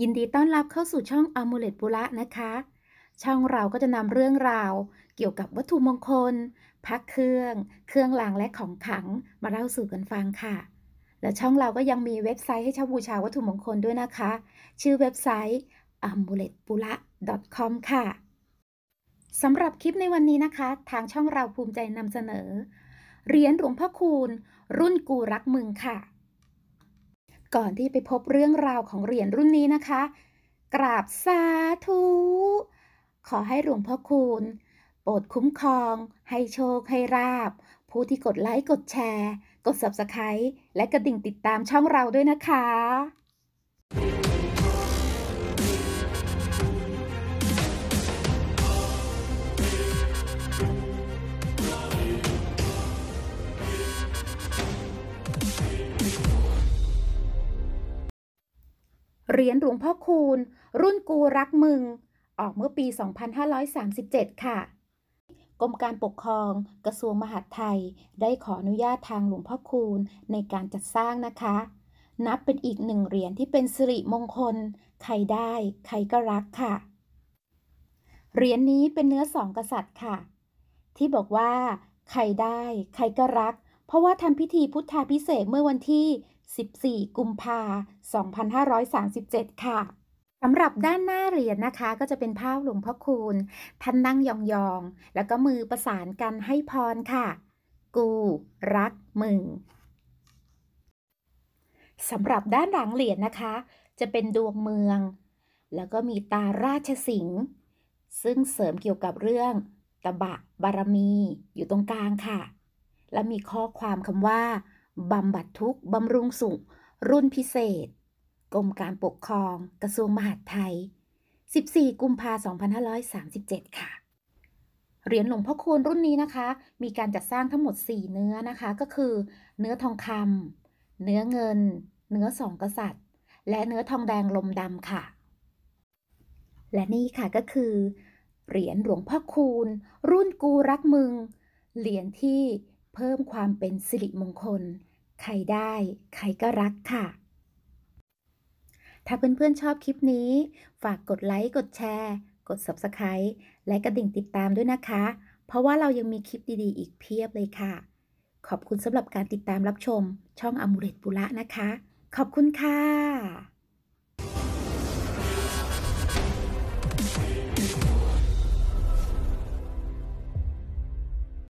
ยินดีต้อนรับเข้าสู่ช่องอมูเลตบุระนะคะ ช่องเราก็จะนำเรื่องราวเกี่ยวกับวัตถุมงคลพักเครื่อง เครื่องรางและของขัง มาเล่าสู่กันฟังค่ะ และช่องเราก็ยังมีเว็บไซต์ให้เช่วบูชาวัตถุมงคลด้วยนะคะ ชื่อเว็บไซต์ a m u l e t b u r a .com ค่ะสำหรับคลิปในวันนี้นะคะ ทางช่องเราภูมิใจนำเสนอเหรียญหลวงพ่อคูณรุ่นกูรักมึงค่ะก่อนที่ไปพบเรื่องราวของเหรียญรุ่นนี้นะคะ กราบสาธุ ขอให้หลวงพ่อคูณโปรดคุ้มครอง ให้โชคให้ราบ ผู้ที่กดไลค์ กดแชร์ กด Subscribe และกระดิ่งติดตามช่องเราด้วยนะคะเหรียญหลวงพ่อคูณรุ่นกูรักมึง ออกเมื่อปี 2537 ค่ะ กรมการปกครองกระทรวงมหาดไทยได้ขออนุญาตทางหลวงพ่อคูณในการจัดสร้างนะคะ นับเป็นอีกหนึ่งเหรียญที่เป็นสิริมงคล ใครได้ใครก็รักค่ะเหรียญนนี้เป็นเนื้อสองกษัตริย์ค่ะ ที่บอกว่าใครได้ใครก็รัก เพราะว่าทำพิธีพุทธาพิเศษเมื่อวันที่14 กุมภา2537 ค่ะสำหรับด้านหน้าเหรียญ นะคะ ก็จะเป็นภาพหลวงพ่อคูณท่านนั่งยองๆแล้วก็มือประสานกันให้พรค่ะ กู รัก มึงสำหรับด้านหลังเหรียญนนะคะ จะเป็นดวงเมือง แล้วก็มีตาราชสิงห์ซึ่งเสริมเกี่ยวกับเรื่อง ตบะบารมี อยู่ตรงกลางค่ะ และมีข้อความคำว่าบำบัดทุกบำรุงสุขรุ่นพิเศษกรมการปกครอง กระทรวงมหาดไทย 14 กุมภาพันธ์2537 ค่ะเหรียญหลวงพ่อคูณรุ่นนี้นะคะ มีการจัดสร้างทั้งหมด 4 เนื้อนะคะก็คือ เนื้อทองคำเนื้อเงิน เนื้อสองกษัตริย์ และเนื้อทองแดงลมดำค่ะ และนี่ค่ะก็คือเหรียญหลวงพ่อคูณรุ่นกูรักมึงเหรียญที่เพิ่มความเป็นสิริมงคล ใครได้ ใครก็รักค่ะ ถ้าเพื่อนๆชอบคลิปนี้ ฝากกดไลค์ กดแชร์ กด Subscribe และกระดิ่งติดตามด้วยนะคะ เพราะว่าเรายังมีคลิปดีๆ อีกเพียบเลยค่ะ ขอบคุณสำหรับการติดตามรับชม ช่องอมูเรตปุระนะคะ ขอบคุณค่ะ